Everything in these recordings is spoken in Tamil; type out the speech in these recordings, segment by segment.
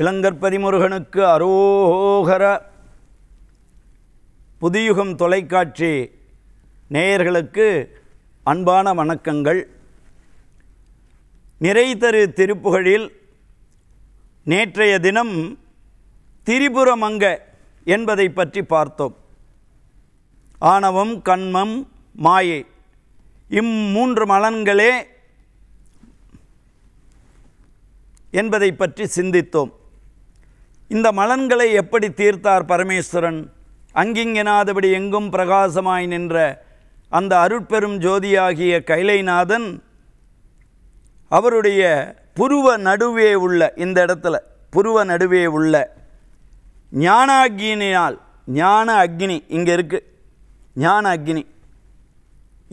இளங்கற்பரிமுருகனுக்கு அரோகர புதியுகம் தொலைக்காட்சி நேயர்களுக்கு அன்பான வணக்கங்கள் நிறைதரு திருப்புகழில் நேற்றைய தினம் திரிபுரமங்க என்பதை பற்றி பார்த்தோம் ஆணவம் கண்மம் மாயை இம்மூன்று மலன்களே என்பதை பற்றி சிந்தித்தோம் இந்த மலன்களை எப்படி தீர்த்தார் பரமேஸ்வரன் அங்கிங்கெனாதபடி எங்கும் பிரகாசமாய் நின்ற அந்த அருட்பெரும் ஜோதியாகிய கைலைநாதன் அவருடைய புருவ நடுவே உள்ள இந்த இடத்துல புருவ நடுவே உள்ள ஞான அக்னியினால் ஞான அக்னி இங்கே இருக்குது ஞான அக்னி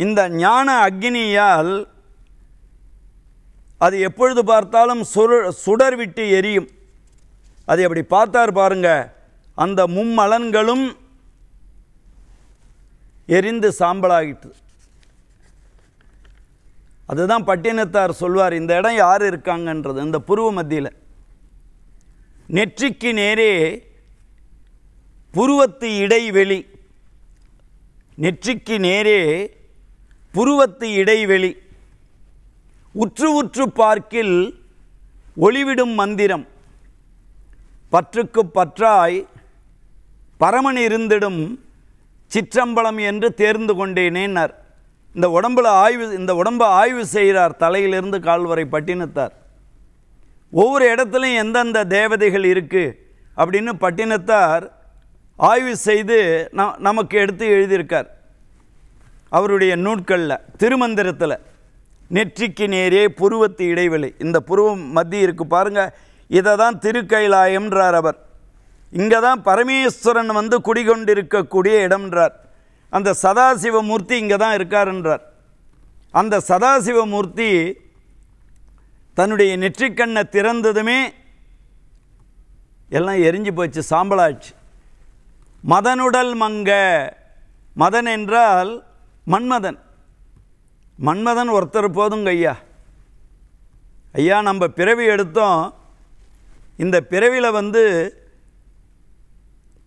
இந்த ஞான அக்னியால் அது எப்பொழுது பார்த்தாலும் சுடர் சுடர்விட்டு எரியும் அதை அப்படி பார்த்தார் பாருங்க அந்த மும்மலன்களும் எரிந்து சாம்பலாகிட்டு அதுதான் பட்டினத்தார் சொல்வார் இந்த இடம் யார் இருக்காங்கன்றது இந்த புருவ மத்தியில் நெற்றிக்கு நேரே புருவத்து இடைவெளி நெற்றிக்கு நேரே புருவத்து இடைவெளி உற்று உற்று பார்க்கில் ஒளிவிடும் மந்திரம் பற்றுக்கு பற்றாய் பரமன் இருந்திடும் சிற்றம்பலம் என்று தேர்ந்து கொண்டேனேன்னார் இந்த உடம்பில் ஆய்வு இந்த உடம்பை ஆய்வு செய்கிறார் தலையிலிருந்து கால்வரை பட்டினத்தார் ஒவ்வொரு இடத்துலையும் எந்தெந்த தேவதைகள் இருக்குது அப்படின்னு பட்டினத்தார் ஆய்வு செய்து ந நமக்கு எடுத்து எழுதியிருக்கார் அவருடைய நூட்களில் திருமந்திரத்தில் நெற்றிக்கு நேரே புருவத்து இடைவெளி இந்த புருவம் மத்தியிருக்கு பாருங்கள் இதை தான் திருக்கைலாயம்ன்றார் அவர் இங்கே தான் பரமேஸ்வரன் வந்து குடிகொண்டிருக்கக்கூடிய இடம்ன்றார் அந்த சதாசிவமூர்த்தி இங்கே தான் இருக்காருன்றார் அந்த சதாசிவமூர்த்தி தன்னுடைய நெற்றிக்கண்ணை திறந்ததுமே எல்லாம் எரிஞ்சு போச்சு சாம்பலாச்சு மதனுடல் மங்க மதன் என்றால் மன்மதன் மன்மதன் ஒருத்தர் போதுங்க ஐயா ஐயா நம்ம பிறவி எடுத்தோம் இந்த பிறவியில் வந்து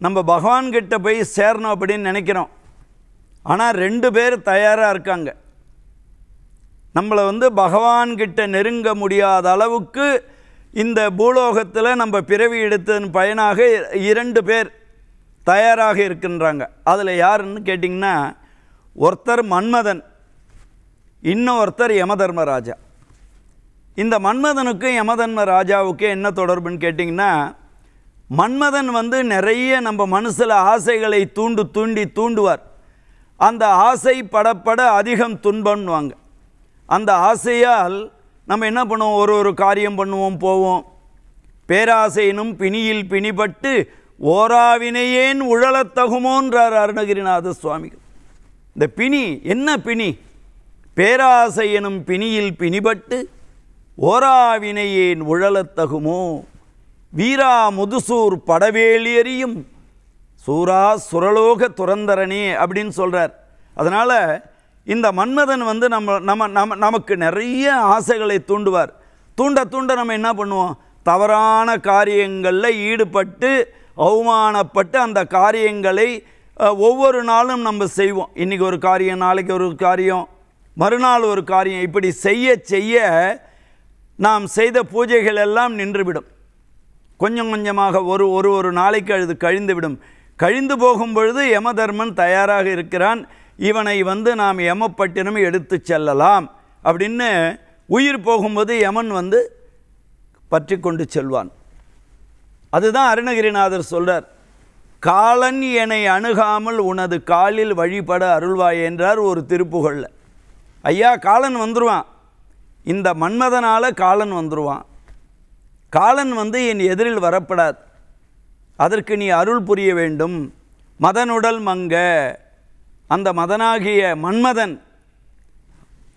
நம்ம பகவான்கிட்ட போய் சேரணும் அப்படின்னு நினைக்கிறோம் ஆனால் ரெண்டு பேர் தயாராக இருக்காங்க நம்மளை வந்து பகவான்கிட்ட நெருங்க முடியாத அளவுக்கு இந்த பூலோகத்தில் நம்ம பிறவி எடுத்ததன் பயனாக இரண்டு பேர் தயாராக இருக்கின்றாங்க அதில் யாருன்னு கேட்டிங்கன்னா ஒருத்தர் மன்மதன் இன்னொருத்தர் யமதர்மராஜா இந்த மன்மதனுக்கும் யமதன்ம ராஜாவுக்கும் என்ன தொடர்புன்னு கேட்டிங்கன்னா மன்மதன் வந்து நிறைய நம்ம மனசில் ஆசைகளை தூண்டு தூண்டி தூண்டுவார் அந்த ஆசை படப்பட அதிகம் துன்பம்னுவாங்க அந்த ஆசையால் நம்ம என்ன பண்ணுவோம் ஒரு ஒரு காரியம் பண்ணுவோம் போவோம் பேராசையினும் பிணியில் பிணிபட்டு ஓராவினையேன் உழலத்தகுமோன்றார் அருணகிரிநாத சுவாமிகள் இந்த பிணி என்ன பிணி பேராசை எனும் பிணியில் பிணிபட்டு ஓராவினையேன் உழலத்தகுமோ வீரா முதுசூர் படவேலியறியும் சூரா சுரலோக துறந்தரணி அப்படின்னு சொல்கிறார் அதனால் இந்த மன்மதன் வந்து நம்ம நம்ம நம்ம நமக்கு நிறைய ஆசைகளை தூண்டுவார் தூண்ட தூண்ட நம்ம என்ன பண்ணுவோம் தவறான காரியங்களில் ஈடுபட்டு அவமானப்பட்டு அந்த காரியங்களை ஒவ்வொரு நாளும் நம்ம செய்வோம் இன்றைக்கி ஒரு காரியம் நாளைக்கு ஒரு காரியம் மறுநாள் ஒரு காரியம் இப்படி செய்ய செய்ய நாம் செய்த பூஜைகள் எல்லாம் நின்றுவிடும் கொஞ்சம் கொஞ்சமாக ஒரு ஒரு ஒரு நாளைக்கு அழுது கழிந்துவிடும் கழிந்து போகும் பொழுது யமதர்மன் தயாராக இருக்கிறான் இவனை வந்து நாம் யமப்பட்டினம் எடுத்து செல்லலாம் அப்படின்னு உயிர் போகும்போது யமன் வந்து பற்றி கொண்டு செல்வான் அதுதான் அருணகிரிநாதர் சொல்கிறார் காலன் என்னை அணுகாமல் உனது காலில் வழிபட அருள்வாய் என்றார் ஒரு திருப்புகழில் ஐயா காலன் வந்துடுவான் இந்த மன்மதனால் காலன் வந்துடுவான் காலன் வந்து என் எதிரில் வரப்படாது அதற்கு நீ அருள் புரிய வேண்டும் மதனுடல் மங்க அந்த மதனாகிய மன்மதன்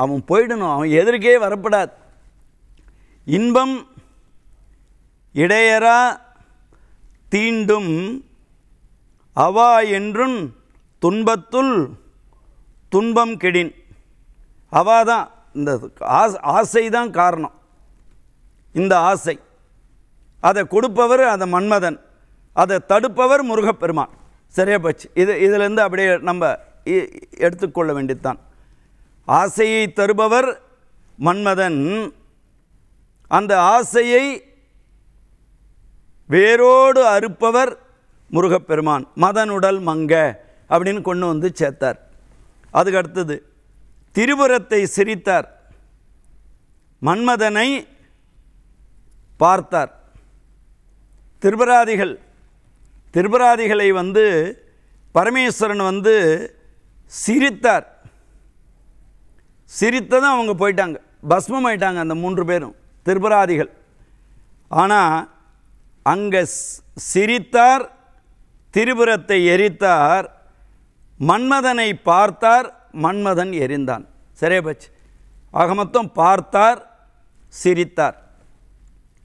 அவன் போயிடணும் அவன் எதிர்க்கே வரப்படாது இன்பம் இடையரா தீண்டும் அவா என்றும் துன்பத்துள் துன்பம் கெடின் அவா தான் இந்த ஆசை தான் காரணம் இந்த ஆசை அதை கொடுப்பவர் அந்த மன்மதன் அதை தடுப்பவர் முருகப்பெருமான் சரியா போச்சு இது இதிலேருந்து அப்படியே நம்ம எடுத்துக்கொள்ள வேண்டியதுதான் ஆசையை தருபவர் மன்மதன் அந்த ஆசையை வேரோடு அறுப்பவர் முருகப்பெருமான் மதனுடல் மங்க அப்படின்னு கொண்டு வந்து சேர்த்தார் அதுக்கு அடுத்தது திருபுரத்தை சிரித்தார் மன்மதனை பார்த்தார் திருபராதிகள் திருபராதிகளை வந்து பரமேஸ்வரன் வந்து சிரித்தார் சிரித்ததும் அவங்க போயிட்டாங்க பஸ்மம் ஆயிட்டாங்க அந்த மூன்று பேரும் திருபராதிகள் ஆனால் அங்கே சிரித்தார் திரிபுரத்தை எரித்தார் மன்மதனை பார்த்தார் மன்மதன் எரிந்தான் சரியா போச்சு அகமத்தம் பார்த்தார் சிரித்தார்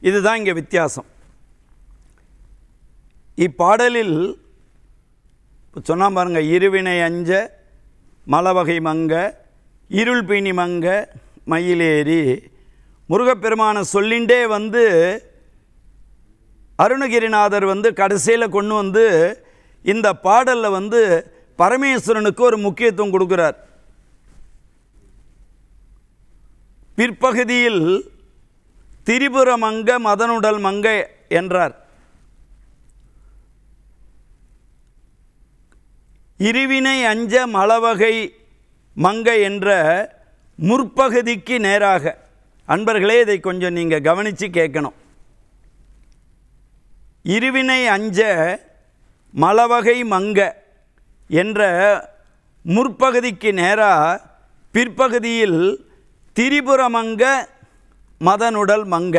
இதுதான் இங்கே வித்தியாசம் இப்பாடலில் சொன்னால் பாருங்கள் இருவினை அஞ்ச மலவகை மங்க இருள் பீனி மங்க மயிலேறி முருகப்பெருமானை சொல்லிண்டே வந்து அருணகிரிநாதர் வந்து கடைசியில் கொண்டு வந்து இந்த பாடலில் வந்து பரமேஸ்வரனுக்கு ஒரு முக்கியத்துவம் கொடுக்கிறார் பிற்பகுதியில் திரிபுர மங்க மதனுடல் மங்க என்றார் இருவினை அஞ்ச மலவகை மங்க என்ற முற்பகுதிக்கு நேராக அன்பர்களே இதை கொஞ்சம் நீங்கள் கவனித்து கேட்கணும் இருவினை அஞ்ச மலவகை மங்க என்ற முற்பகுதிக்கு நேராக பிற்பகுதியில் திரிபுரமங்க மதனுடல் மங்க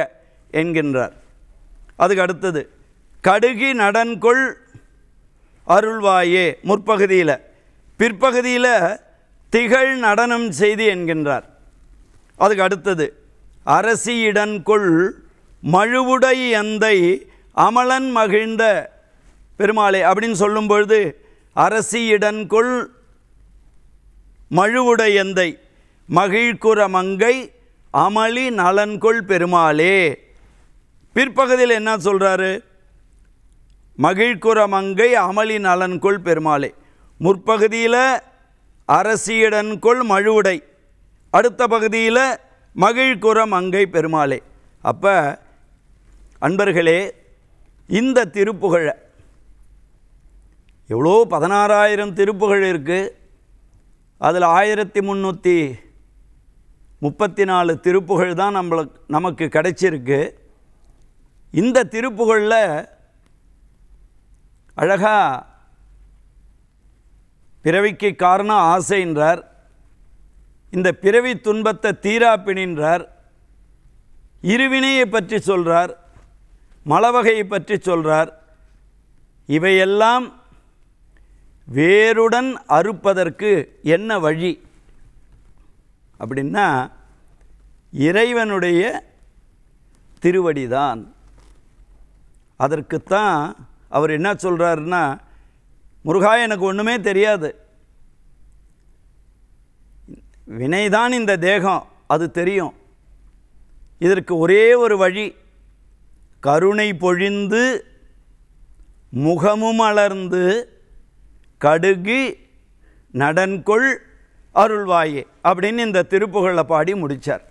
என்கின்றார் அதுக்கு அடுத்தது கடுகி நடன்கொள் அருள்வாயே முற்பகுதியில் பிற்பகுதியில் திகழ் நடனம் செய்து என்கின்றார் அதுக்கு அடுத்தது அரசியிடன்கொள் மழுவுடை எந்தை அமலன் மகிழ்ந்த பெருமாளே அப்படின்னு சொல்லும்பொழுது அரசியிடன்குள் மழுவுடையந்தை மகிழ்குற மங்கை அமளி நலன்கொள் பெருமாளே பிற்பகுதியில் என்ன சொல்கிறாரு மகிழ்குற மங்கை அமளி நலன்கொள் பெருமாளே முற்பகுதியில் அரசியிடன்கொள் மழுவுடை அடுத்த பகுதியில் மகிழ்குற மங்கை பெருமாளே அப்போ அன்பர்களே இந்த திருப்புகழை எவ்வளோ பதினாறாயிரம் திருப்புகள் இருக்குது அதில் ஆயிரத்தி முந்நூற்றி முப்பத்தி நாலு திருப்புகள் தான் நம்மளுக்கு நமக்கு கிடைச்சிருக்கு இந்த திருப்புகளில் அழகாக பிறவிக்கு காரணம் ஆசைன்றார் இந்த பிறவி துன்பத்தை தீரா பிணின்றார் இருவினையை பற்றி சொல்கிறார் மலவகையை பற்றி சொல்கிறார் இவையெல்லாம் வேருடன் அறுப்பதற்கு என்ன வழி அப்படின்னா இறைவனுடைய திருவடிதான் அதற்குத்தான் அவர் என்ன சொல்கிறாருன்னா முருகா எனக்கு ஒன்றுமே தெரியாது வினைதான் இந்த தேகம் அது தெரியும் இதற்கு ஒரே ஒரு வழி கருணை பொழிந்து முகமும் அலர்ந்து கடுகு நடன்கொள் அருள்வாயே அப்படின்னு இந்த திருப்புகளை பாடி முடித்தார்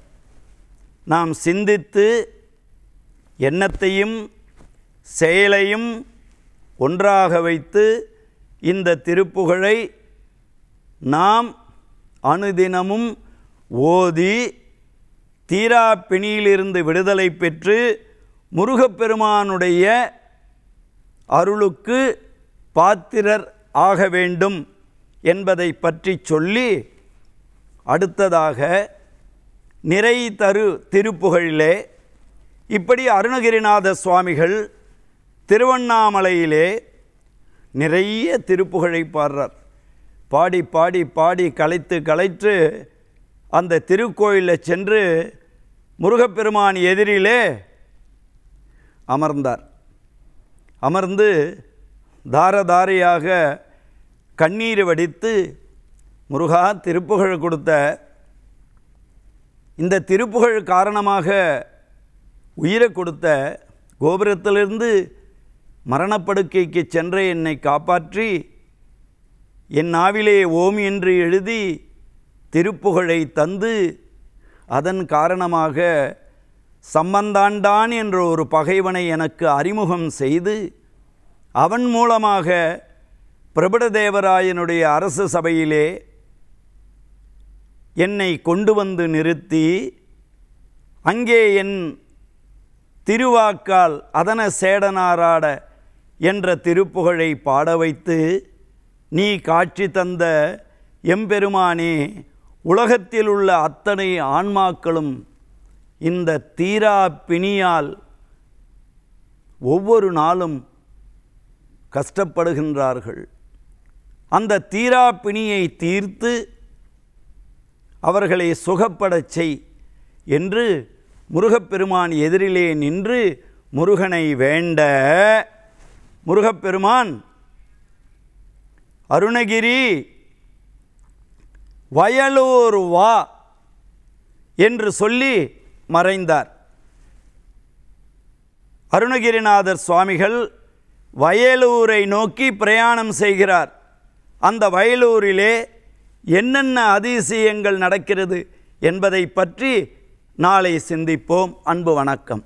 நாம் சிந்தித்து எண்ணத்தையும் செயலையும் ஒன்றாக வைத்து இந்த திருப்புகழை நாம் அனுதினமும் ஓதி தீரா பிணியிலிருந்து விடுதலை பெற்று முருகப்பெருமானுடைய அருளுக்கு பாத்திரர் ஆக வேண்டும் என்பதை பற்றி சொல்லி அடுத்ததாக நிறை தரு திருப்புகழிலே இப்படி அருணகிரிநாத சுவாமிகள் திருவண்ணாமலையிலே நிறைய திருப்புகழை பாடுறார் பாடி பாடி பாடி கலைத்து கலைத்து அந்த திருக்கோயிலில் சென்று முருகப்பெருமான் எதிரிலே அமர்ந்தார் அமர்ந்து தாரதாரியாக கண்ணீர் வடித்து முருகா திருப்புகழ் கொடுத்த இந்த திருப்புகழ் காரணமாக உயிரை கொடுத்த கோபுரத்திலிருந்து மரணப்படுக்கைக்கு சென்ற என்னை காப்பாற்றி என் நாவிலே ஓம் என்று எழுதி திருப்புகழை தந்து அதன் காரணமாக சம்பந்தாண்டான் என்ற ஒரு பகைவனை எனக்கு அறிமுகம் செய்து அவன் மூலமாக பிரபடதேவராயனுடைய அரசு சபையிலே என்னை கொண்டு வந்து நிறுத்தி அங்கே என் திருவாக்கால் அதன சேடனாராட என்ற திருப்புகழை பாட வைத்து நீ காட்சி தந்த எம்பெருமானே உலகத்தில் உள்ள அத்தனை ஆன்மாக்களும் இந்த தீரா பிணியால் ஒவ்வொரு நாளும் கஷ்டப்படுகின்றார்கள் அந்த தீரா பிணியை தீர்த்து அவர்களை சுகப்படச் செய் என்று முருகப்பெருமான் எதிரிலே நின்று முருகனை வேண்ட முருகப்பெருமான் அருணகிரி வயலூர் வா என்று சொல்லி மறைந்தார் அருணகிரிநாதர் சுவாமிகள் வயலூரை நோக்கி பிரயாணம் செய்கிறார் அந்த வயலூரிலே என்னென்ன அதிசயங்கள் நடக்கிறது என்பதை பற்றி நாளை சிந்திப்போம் அன்பு வணக்கம்